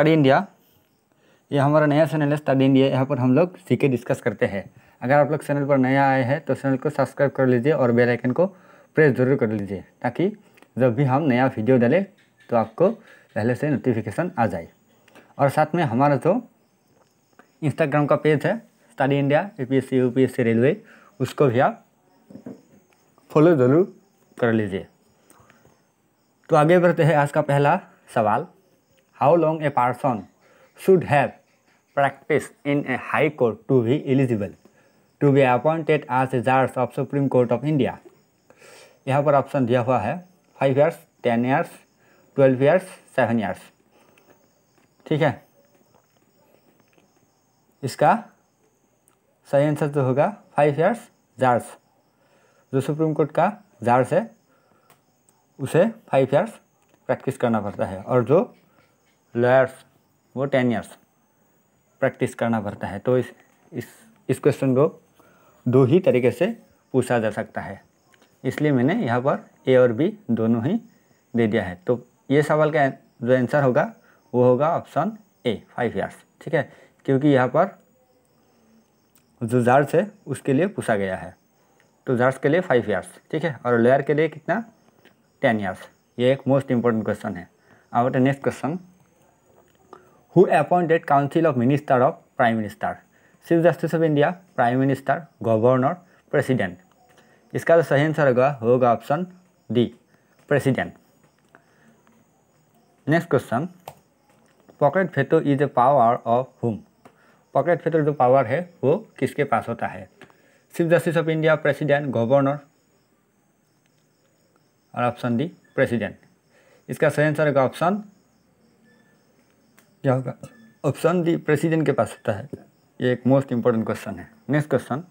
Study India ये हमारा नया चैनल है स्टडी इंडिया यहाँ पर हम लोग सीखे डिस्कस करते हैं अगर आप लोग चैनल पर नया आए हैं तो चैनल को सब्सक्राइब कर लीजिए और बेल आइकन को प्रेस जरूर कर लीजिए ताकि जब भी हम नया वीडियो डालें तो आपको पहले से नोटिफिकेशन आ जाए और साथ में हमारा जो इंस्टाग्राम का पेज है study India UPSC UPSC railway उसको भी आप फॉलो ज़रूर कर लीजिए तो आगे बढ़ते हैं आज का पहला सवाल how long a person should have practiced in a high court to be eligible to be appointed as a judge of Supreme Court of India यहाँ पर ऑप्शन दिया हुआ है five years ten years twelve years seven years ठीक है इसका सही answer तो जो होगा फाइव ईयर्स जार्स जो सुप्रीम कोर्ट का जार्स है उसे फाइव ईयर्स प्रैक्टिस करना पड़ता है और जो लॉयर्स वो टेन ईयर्स प्रैक्टिस करना पड़ता है तो इस इस इस क्वेश्चन को दो ही तरीके से पूछा जा सकता है इसलिए मैंने यहाँ पर ए और बी दोनों ही दे दिया है तो ये सवाल का जो आंसर होगा वो होगा ऑप्शन ए फाइव ईयर्स ठीक है क्योंकि यहाँ पर जो जार्स है उसके लिए पूछा गया है तो जार्स के लिए फाइव ईयर्स ठीक है और लेयर के लिए कितना टेन ईयर्स ये एक मोस्ट इम्पोर्टेंट क्वेश्चन है अब next question who appointed Council of Minister of prime Minister, chief justice of India prime Minister, governor president इसका जो तो सही आंसर होगा होगा option D president next question pocket veto is the power of whom pocket veto जो power है वो किसके पास होता है chief justice of India president governor और ऑप्शन डी प्रेसिडेंट इसका सही आंसर होगा ऑप्शन क्या होगा ऑप्शन डी प्रेसिडेंट के पास होता है ये एक मोस्ट इंपॉर्टेंट क्वेश्चन है next question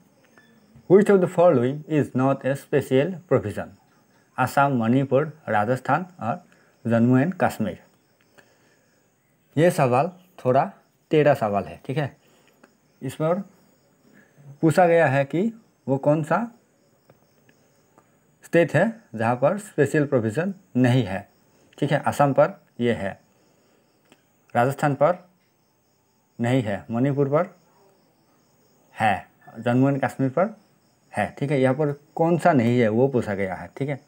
which of the following is not a special provision Assam Manipur Rajasthan और जम्मू एंड कश्मीर ये सवाल थोड़ा तेरह सवाल है ठीक है इसमें पूछा गया है कि वो कौन सा स्टेट है जहाँ पर स्पेशल प्रोविज़न नहीं है ठीक है असम पर ये है राजस्थान पर नहीं है मणिपुर पर है जम्मू एंड कश्मीर पर है ठीक है यहाँ पर कौन सा नहीं है वो पूछा गया है ठीक है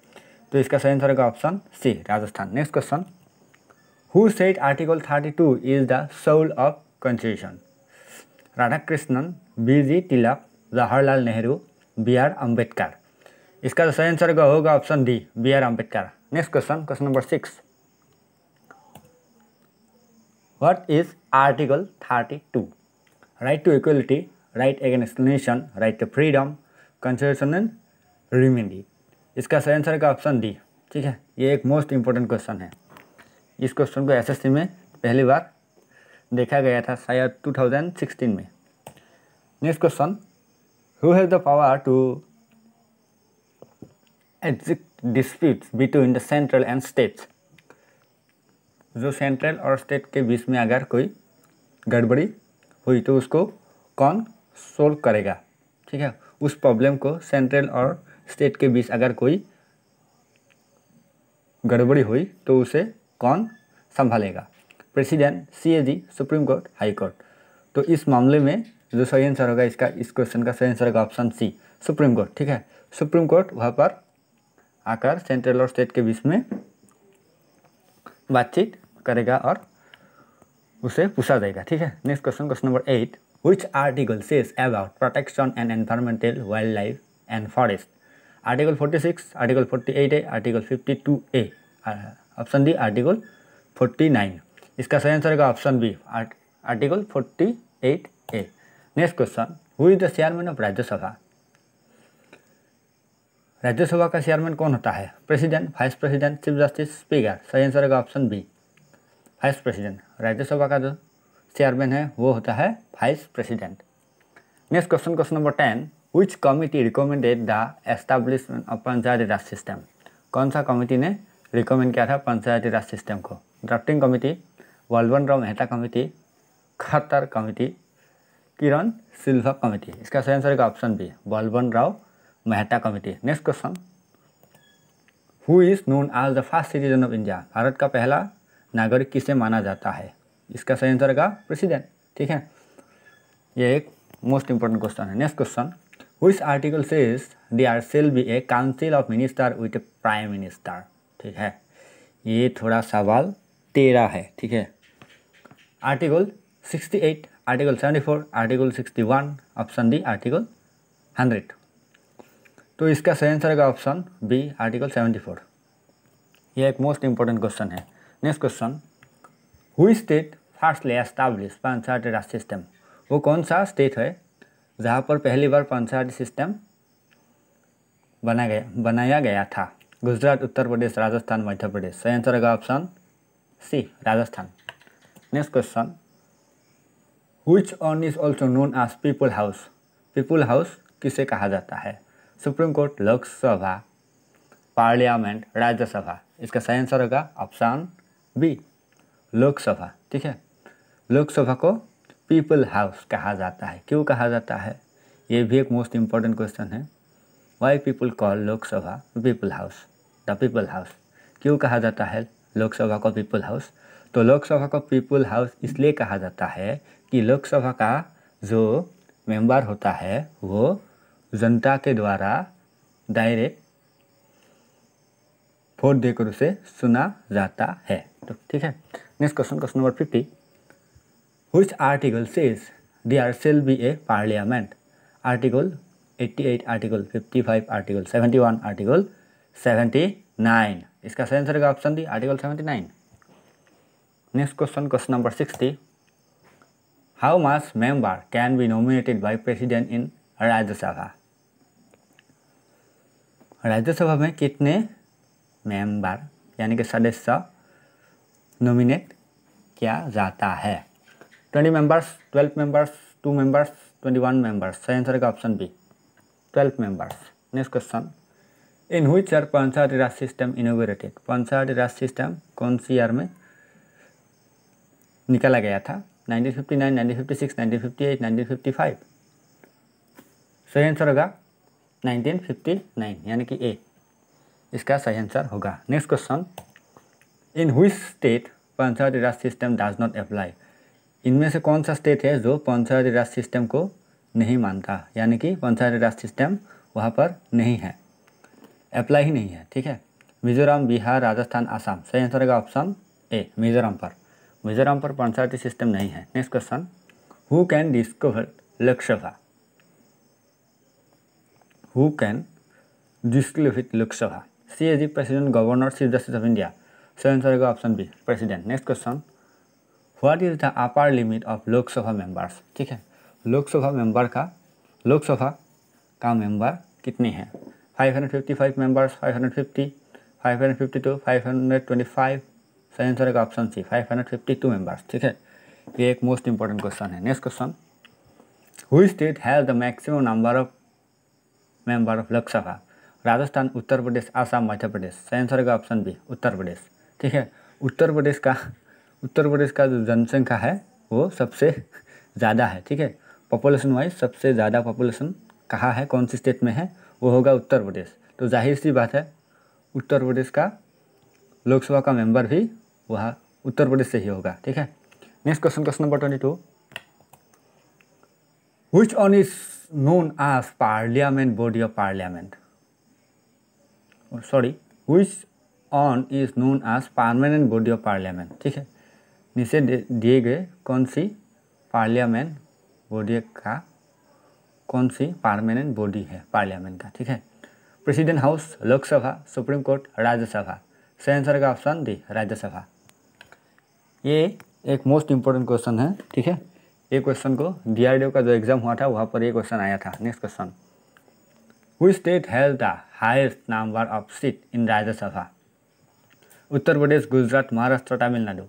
तो इसका सही आंसर होगा option C Rajasthan next question who said article thirty two is the soul of constitution Radhakrishnan B G Tilak Jawaharlal Nehru B R Ambedkar इसका तो सही आंसर होगा option D B R Ambedkar next question question number six what is article 32 right to equality right against nation right to freedom concession and remedy इसका सही answer का option D ठीक है ये एक मोस्ट इंपॉर्टेंट क्वेश्चन है इस क्वेश्चन को एसएससी में पहली बार देखा गया था शायद 2016 में next question who has the power to exit disputes between the central and states जो सेंट्रल और स्टेट के बीच में अगर कोई गड़बड़ी हुई तो उसको कौन सोल्व करेगा ठीक है उस प्रॉब्लम को सेंट्रल और स्टेट के बीच अगर कोई गड़बड़ी हुई तो उसे कौन संभालेगा president CAG supreme court high court तो इस मामले में जो सही आंसर होगा इसका इस क्वेश्चन का सही आंसर होगा ऑप्शन सी सुप्रीम कोर्ट ठीक है सुप्रीम कोर्ट वहाँ पर आकर सेंट्रल और स्टेट के बीच में बातचीत करेगा और उसे पूछा जाएगा ठीक है next question question number eight which article says about protection and environmental wild life and forest article forty six article forty eight A article fifty two A option D article forty nine इसका सही answer होगा option B article forty eight A next question who is the chairman of Rajya Sabha Rajya Sabha का chairman कौन होता है president vice president chief justice speaker सही answer होगा option B vice president Rajya Sabha का जो चेयरमैन है वो होता है vice president next question question number ten which committee recommended the establishment of Panchayati Raj system कौन सा कमेटी ने रिकमेंड किया था पंचायती राज सिस्टम को drafting committee Balwant Rao Mehta committee खतर कमेटी किरण सिल्वा कमेटी इसका सही आंसर होगा option B Balwant Rao Mehta committee next question who is known as the first citizen of India Bharat का पहला नागरिक किसे माना जाता है इसका सही आंसर का प्रेसिडेंट ठीक है ये एक मोस्ट इंपॉर्टेंट क्वेश्चन है नेक्स्ट क्वेश्चन हुई article is they are shall be a council of minister with a prime minister ठीक है ये थोड़ा सवाल तेरह है ठीक है article sixty eight article seventy four article sixty one option D article hundred तो इसका सही आंसर होगा ऑप्शन बी आर्टिकल 74 यह एक मोस्ट इंपॉर्टेंट क्वेश्चन है नेक्स्ट क्वेश्चन हुई स्टेट फर्स्टली एस्टाब्लिश पंचायती राज सिस्टम वो कौन सा स्टेट है जहाँ पर पहली बार पंचायती सिस्टम बना गया बनाया गया था गुजरात उत्तर प्रदेश राजस्थान मध्य प्रदेश सही आंसर होगा option C Rajasthan next question which one is also known as people house people house किसे कहा जाता है supreme court Lok Sabha parliament Rajya Sabha इसका सही आंसर होगा ऑप्शन बी लोकसभा ठीक है लोकसभा को पीपल हाउस कहा जाता है क्यों कहा जाता है ये भी एक मोस्ट इम्पॉर्टेंट क्वेश्चन है why people call Lok Sabha people house the people house क्यों कहा जाता है लोकसभा को पीपल हाउस तो लोकसभा को पीपल हाउस इसलिए कहा जाता है कि लोकसभा का जो मेंबर होता है वो जनता के द्वारा डायरेक्ट वोट देकर उसे सुना जाता है तो ठीक है next question question number fifty article B A parliament article be eight article fifty 88 article 55 one 71 seventy 79 इसका सही आंसर का option D article 79 next question question number 60 how much member can be nominated by president in Rajya Sabha Rajya Sabha में कितने member यानी कि सदस्य nominate किया जाता है twenty members twelve members two members twenty one members सही आंसर का option B twelve members next question in which year panchayat raj system innovated panchayat raj system कौन सी ईयर में निकाला गया था 1959, 1956, 1958, 1955 सही आंसर होगा 1959 यानी कि ए इसका सही आंसर होगा next question in which state panchayati Raj system does not apply इनमें से कौन सा स्टेट है जो पंचायती राज सिस्टम को नहीं मानता यानी कि पंचायती राज सिस्टम वहाँ पर नहीं है अप्लाई ही नहीं है ठीक है मिजोरम बिहार राजस्थान आसाम सही आंसर होगा ऑप्शन ए मिजोरम पर मिजोरम पर पंचायती सिस्टम नहीं है next question who can dissolve Lok Sabha who can dissolve Lok Lok Sabha see as the President, Governor, Chief Justice of India. So answer होगा option B president next question what is the upper limit of Lok Sabha members ठीक है Lok Sabha member का लोकसभा का member कितने हैं 555 members 550 552 525 सही answer का option सी 552 members ठीक है ये एक मोस्ट इंपॉर्टेंट क्वेश्चन है नेक्स्ट क्वेश्चन हुई state has the maximum number of member of Lok Sabha Rajasthan Uttar Pradesh Assam Madhya Pradesh सही आंसर का ऑप्शन बी उत्तर प्रदेश ठीक है उत्तर प्रदेश का उत्तर प्रदेश का जो जनसंख्या है वो सबसे ज़्यादा है ठीक है पॉपुलेशन वाइज सबसे ज़्यादा पॉपुलेशन कहाँ है कौन सी स्टेट में है वो होगा उत्तर प्रदेश तो जाहिर सी बात है उत्तर प्रदेश का लोकसभा का मेंबर भी वह उत्तर प्रदेश से ही होगा ठीक है next question question number twenty two which one is known as parliament body of parliament oh, sorry which on is known as permanent body of ठीक है नीचे दिए गए कौन सी पार्लियामेंट बॉडी का कौन सी परमानेंट बॉडी है पार्लियामेंट का ठीक है president house Lok Sabha supreme court Rajya Sabha सही आंसर का ऑप्शन डी राज्यसभा ये एक मोस्ट इम्पोर्टेंट क्वेश्चन है ठीक है ये क्वेश्चन को डीआरडीओ का जो एग्जाम हुआ था वहाँ पर ये क्वेश्चन आया था next question which state holds the highest number of seat in Rajya Sabha Uttar Pradesh Gujarat Maharashtra Tamil Nadu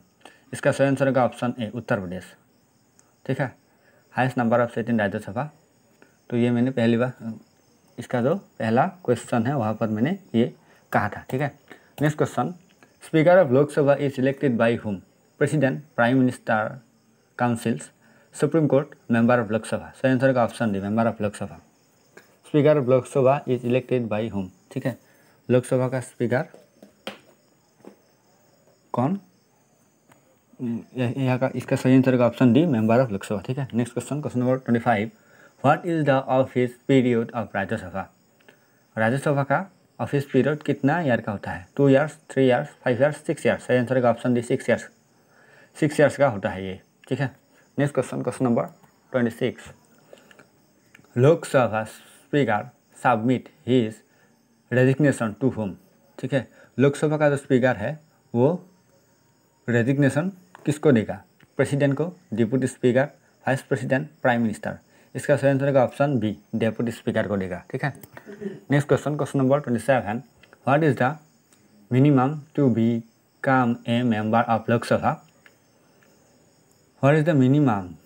इसका सही आंसर का ऑप्शन ए उत्तर प्रदेश ठीक है highest number of seat in Rajya Sabha तो ये मैंने पहली बार इसका जो पहला क्वेश्चन है वहाँ पर मैंने ये कहा था ठीक है next question speaker of Lok Sabha is elected by whom president prime minister councils supreme court member of Lok Sabha सही आंसर का option D member of Lok Sabha speaker of Lok Sabha is elected by whom ठीक है लोकसभा का स्पीकर कौन hmm, यहाँ का इसका सही आंसर का option D member of Lok Sabha ठीक है next question question number twenty five what is the office period of Rajya Sabha Rajya Sabha का ऑफिस पीरियड कितना ईयर का होता है two years three years five years six years सही आंसर का option D six years six years का होता है ये ठीक है next question question number twenty six Lok Sabha speaker submit his resignation to whom ठीक है लोकसभा का जो स्पीकर है वो रेजिग्नेशन किसको देगा प्रेसिडेंट को deputy speaker vice president prime minister इसका सही आंसर का ऑप्शन बी डेप्यूटी स्पीकर को देगा ठीक है next question question number twenty seven what is the minimum to become a member of Lok Sabha What is the minimum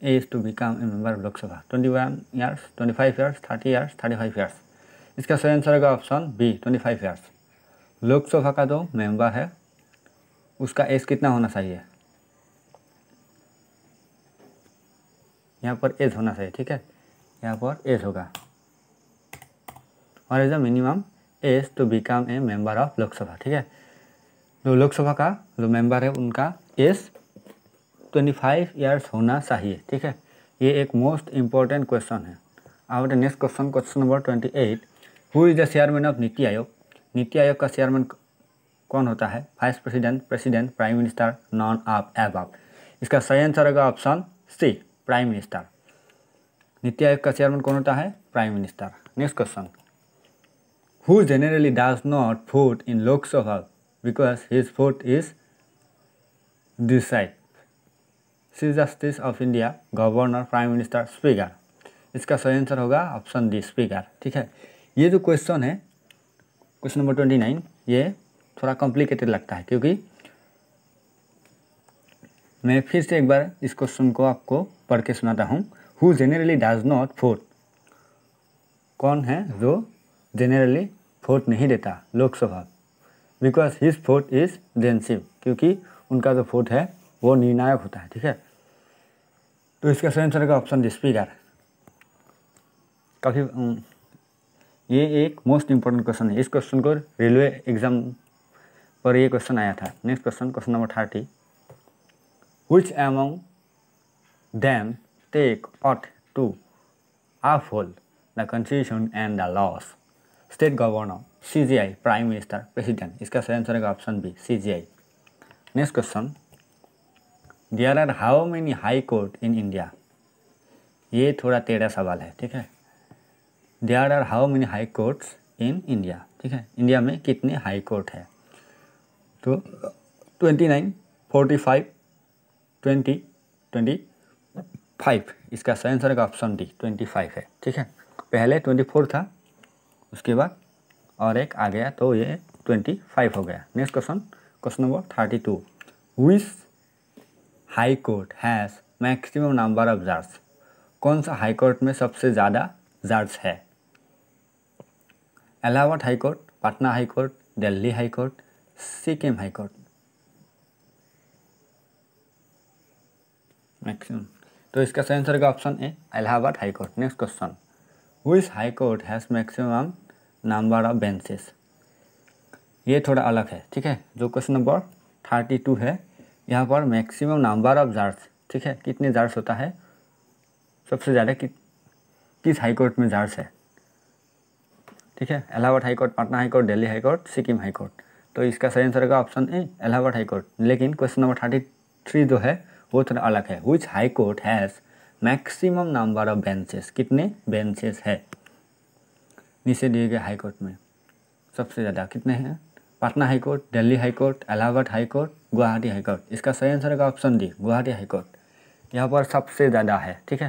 age to become a member of Lok Sabha? 21 years, 25 years, 30 years, 35 years. इसका सही answer होगा option B 25 years Lok Sabha का जो member है उसका as कितना होना चाहिए यहाँ पर एज होना चाहिए ठीक है यहाँ पर एज होगा और is the minimum age to become a member of Lok Sabha ठीक है जो लोकसभा का जो मेंबर है उनका एज ट्वेंटी फाइव ईयर्स होना चाहिए ठीक है ये एक मोस्ट इम्पॉर्टेंट क्वेश्चन है अब next question question number twenty eight who is the chairman of NITI Aayog NITI Aayog का चेयरमैन कौन होता है vice president president prime minister none of above इसका सही आंसर होगा ऑप्शन सी प्राइम मिनिस्टर नीति आयोग का चेयरमैन कौन होता है prime minister next question who generally does not vote in Lok Sabha because his vote is decide chief justice of India governor prime minister speaker इसका सही आंसर होगा ऑप्शन डी स्पीकर ठीक है ये जो क्वेश्चन है क्वेश्चन नंबर ट्वेंटी नाइन ये थोड़ा कॉम्प्लिकेटेड लगता है क्योंकि मैं फिर से एक बार इस क्वेश्चन को आपको पढ़ के सुनाता हूँ हु जेनरली डज नॉट फोर्ट कौन है जो जेनरली फोर्ट नहीं देता लोकसभा बिकॉज हिज फोर्ट इज़ डेंसिव क्योंकि उनका जो फोर्ट है वो निर्णायक होता है ठीक है तो इसका सही आंसर होगा ऑप्शन डी स्पीकर काफ़ी ये एक मोस्ट इम्पोर्टेंट क्वेश्चन है इस क्वेश्चन को रेलवे एग्जाम पर ये क्वेश्चन आया था next question question number thirty which among them take oath to uphold and the laws state governor C G I prime minister president इसका सही आंसर है option B C G I next question there are how many high court in India ये थोड़ा टेढ़ा सवाल है ठीक है there are how many high courts in India ठीक है इंडिया में कितने हाई कोर्ट है तो twenty nine forty five twenty twenty five इसका सही आंसर का ऑप्शन डी ट्वेंटी फाइव है ठीक है पहले ट्वेंटी फोर था उसके बाद और एक आ गया तो ये ट्वेंटी फाइव हो गया next question question number thirty two which high court has maximum number of judges कौन सा हाई कोर्ट में सबसे ज़्यादा जार्स है Allahabad high court Patna high court Delhi high court Sikkim high court maximum तो इसका सही आंसर का option A Allahabad high court next question which high court has maximum number of benches ये थोड़ा अलग है ठीक है जो क्वेश्चन नंबर थर्टी टू है यहाँ पर मैक्सिमम नंबर ऑफ जार्स ठीक है कितने जार्स होता है सबसे ज़्यादा कि, किस हाई कोर्ट में जार्स है ठीक है Allahabad high court Patna high court Delhi high court Sikkim high court तो इसका सही आंसर का option A Allahabad high court लेकिन क्वेश्चन नंबर थर्टी थ्री जो है वो थोड़ा अलग है which high court has maximum number of benches कितने बेंचेस है नीचे दिए गए हाई कोर्ट में सबसे ज़्यादा कितने हैं Patna high court Delhi high court Allahabad high court Guwahati high court इसका सही आंसर होगा ऑप्शन डी गुवाहाटी हाईकोर्ट यहाँ पर सबसे ज़्यादा है ठीक है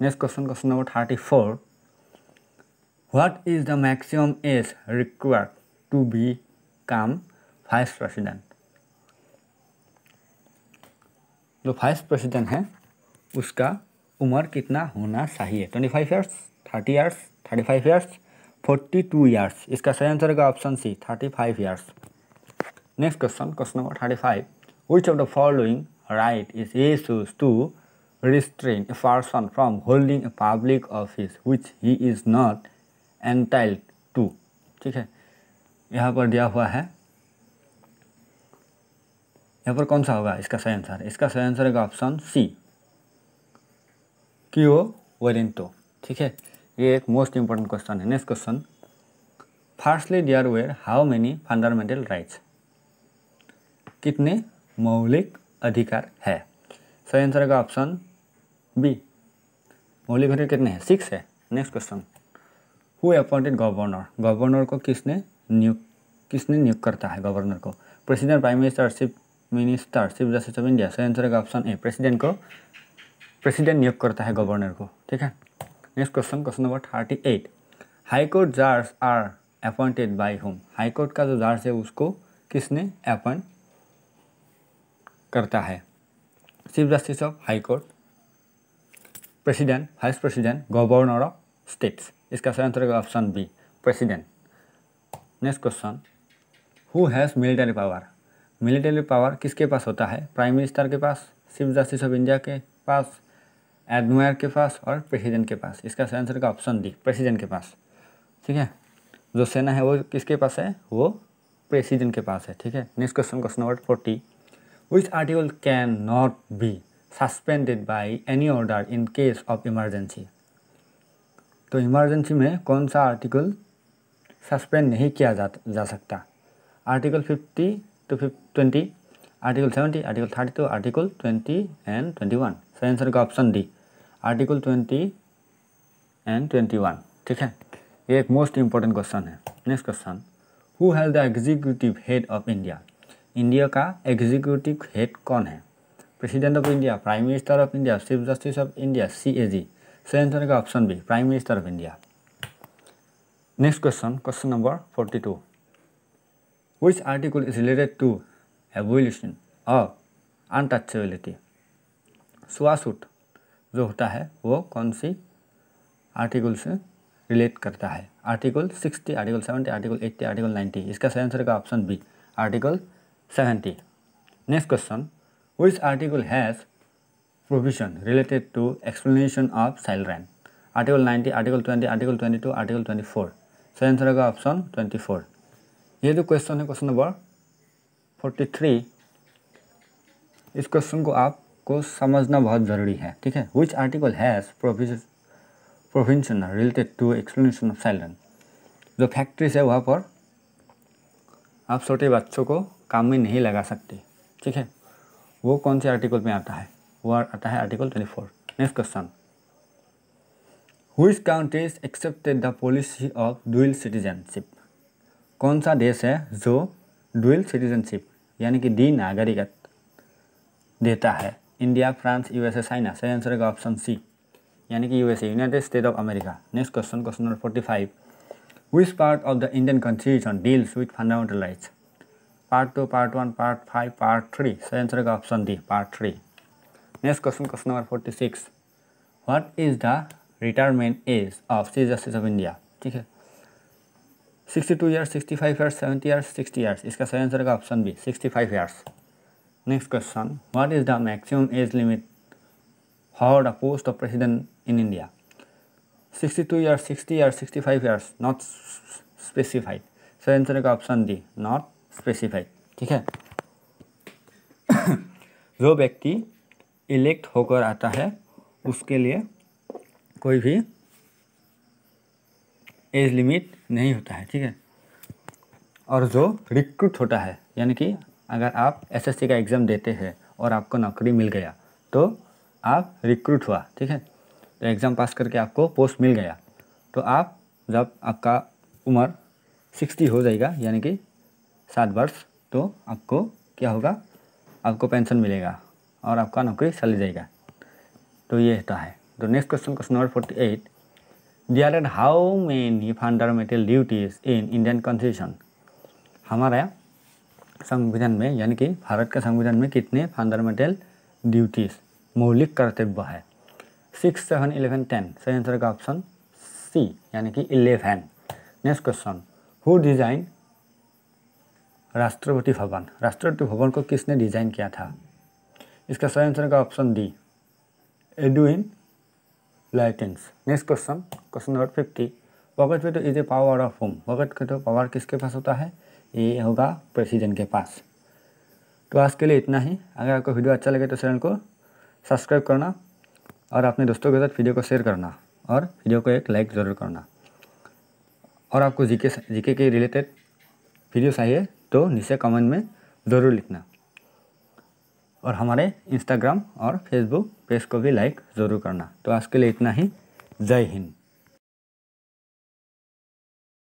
next question question number thirty four what is the maximum age required to become vice president जो वाइस प्रेसिडेंट है उसका उम्र कितना होना चाहिए twenty five years thirty years thirty five years forty two years इसका सही आंसर होगा option C thirty five years next question question number thirty five which of the following is a sues to restrain a person from holding a public office which he is not entitled to ठीक है यहाँ पर दिया हुआ है यहाँ पर कौन सा होगा इसका सही आंसर इसका सही आंसर होगा ऑप्शन सी क्यू वेरेंटो ठीक है ये एक मोस्ट इंपोर्टेंट क्वेश्चन है next question firstly there were how many fundamental rights कितने मौलिक अधिकार है सही आंसर का ऑप्शन बी मौलिक अधिकार कितने हैं सिक्स है next question who appointed governor governor को किसने नियुक्त किसने नियुक्त करता है गवर्नर को president prime minister chief minister chief justice of India सही आंसर का ऑप्शन ए प्रेसिडेंट को प्रेसिडेंट नियुक्त करता है गवर्नर को ठीक है next question question number thirty eight high court judges are appointed by whom high court का जो जार्स है उसको किसने अपॉइंट करता है chief justice of high court president vice president governor of states इसका सही आंसर होगा option B president next question who has military power military power किसके पास होता है प्राइम मिनिस्टर के पास चीफ जस्टिस ऑफ इंडिया के पास एडमायर के पास और प्रेसिडेंट के पास इसका आंसर का ऑप्शन डी प्रेसिडेंट के पास ठीक है जो सेना है वो किसके पास है वो प्रेसिडेंट के पास है ठीक है next question question number forty which article can not be suspended by any order in case of emergency तो इमरजेंसी में कौन सा आर्टिकल सस्पेंड नहीं किया जा, जा सकता article fifty two twenty article seventy article thirty two article twenty and twenty one सही आंसर का option D article twenty and twenty one ठीक है ये एक मोस्ट इम्पोर्टेंट क्वेश्चन है next question who has the executive head of India India का executive head कौन है president of India prime minister of India chief justice of India C A G सही answer का option B prime minister of India next question question number forty two which article is related to abolition of untouchability स्वासूट जो होता है वो कौन सी article से relate करता है article sixty article seventy article eighty article ninety इसका सही आंसर का option B article seventy next question which article has provision related to exploitation of children article ninety article twenty article twenty two article twenty four सही answer का option twenty four ये जो question है question number forty three इस question को आप को समझना बहुत ज़रूरी है ठीक है which article has प्रोविंशन related to exploitation of साइलेंट जो फैक्ट्रीज है वहाँ पर आप छोटे बच्चों को काम में नहीं लगा सकते ठीक है वो कौन से आर्टिकल में आता है वो आता है article twenty four next question which countries accepted the policy of dual citizenship कौन सा देश है जो डुअल सिटीजनशिप यानी कि दी नागरिकत देता है इंडिया फ्रांस यूएसए चाइना सही आंसर होगा ऑप्शन सी यानी कि USA United State of America next question question number forty five which part of the Indian constitution deals with fundamental rights part two part one part five part three सही answer होगा option D part three next question question number forty six what is the retirement age of chief justice of India ठीक है sixty two years sixty five years seventy years sixty years इसका सही answer होगा option B sixty five years Next question What is the maximum age limit for the post of president in India? 62 years, 60 years, 65 years, not specified. So answer का option D, not specified. ठीक है जो व्यक्ति elect होकर आता है उसके लिए कोई भी एज लिमिट नहीं होता है ठीक है और जो रिक्रूट होता है यानी कि अगर आप एसएससी का एग्ज़ाम देते हैं और आपको नौकरी मिल गया तो आप रिक्रूट हुआ ठीक है तो एग्ज़ाम पास करके आपको पोस्ट मिल गया तो आप जब आपका उम्र सिक्सटी हो जाएगा यानी कि सात वर्ष तो आपको क्या होगा आपको पेंशन मिलेगा और आपका नौकरी चल जाएगा तो ये होता है तो next question question number forty eight are eight how many fundamental duties in Indian constitution हमारा संविधान में यानी कि भारत के संविधान में कितने फंडामेंटल ड्यूटीज़ मौलिक कर्तव्य है सिक्स सेवन इलेवन टेन सही आंसर का ऑप्शन सी यानी कि eleven next question who design Rashtrapati Bhavan राष्ट्रपति भवन को किसने डिजाइन किया था इसका सही आंसर का option D Edwin Lutyens next question question number fifty pocket veto is a power of whom pocket veto power किसके पास होता है ये होगा प्रेसिडेंट के पास तो आज के लिए इतना ही अगर आपको वीडियो अच्छा लगे तो चैनल को सब्सक्राइब करना और अपने दोस्तों के साथ वीडियो को शेयर करना और वीडियो को एक लाइक ज़रूर करना और आपको जीके जीके के रिलेटेड वीडियो चाहिए तो नीचे कमेंट में ज़रूर लिखना और हमारे इंस्टाग्राम और फेसबुक पेज को भी लाइक ज़रूर करना तो आज के लिए इतना ही जय हिंद